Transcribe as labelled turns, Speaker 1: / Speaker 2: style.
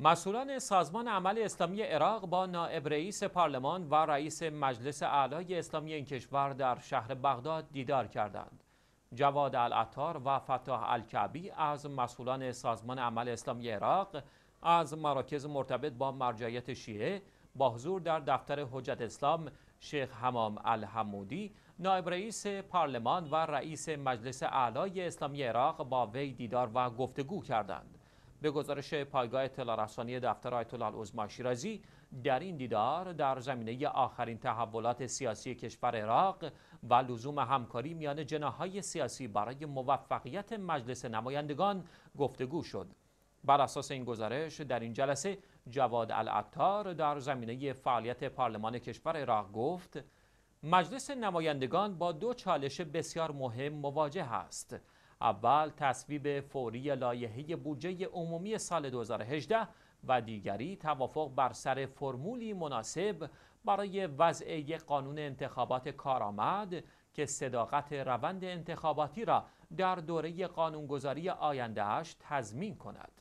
Speaker 1: مسئولان سازمان عمل اسلامی عراق با نائب رئیس پارلمان و رئیس مجلس اعلای اسلامی این کشور در شهر بغداد دیدار کردند. جواد العطار و فتاح الکعبی از مسئولان سازمان عمل اسلامی عراق از مراکز مرتبط با مرجعیت شیعه با حضور در دفتر حجت اسلام شیخ حمام الحمودی نائب رئیس پارلمان و رئیس مجلس اعلای اسلامی عراق با وی دیدار و گفتگو کردند. به گزارش پایگاه اطلاع رسانی دفتر آیت الله العظما شیرازی در این دیدار در زمینه آخرین تحولات سیاسی کشور عراق و لزوم همکاری میان جناهای سیاسی برای موفقیت مجلس نمایندگان گفتگو شد بر اساس این گزارش در این جلسه جواد العطار در زمینه فعالیت پارلمان کشور عراق گفت مجلس نمایندگان با دو چالش بسیار مهم مواجه است اول تصویب فوری لایحه بودجه عمومی سال 2018 و دیگری توافق بر سر فرمولی مناسب برای وضع قانون انتخابات کارآمد که صداقت روند انتخاباتی را در دوره قانونگذاری آیندهاش تضمین کند.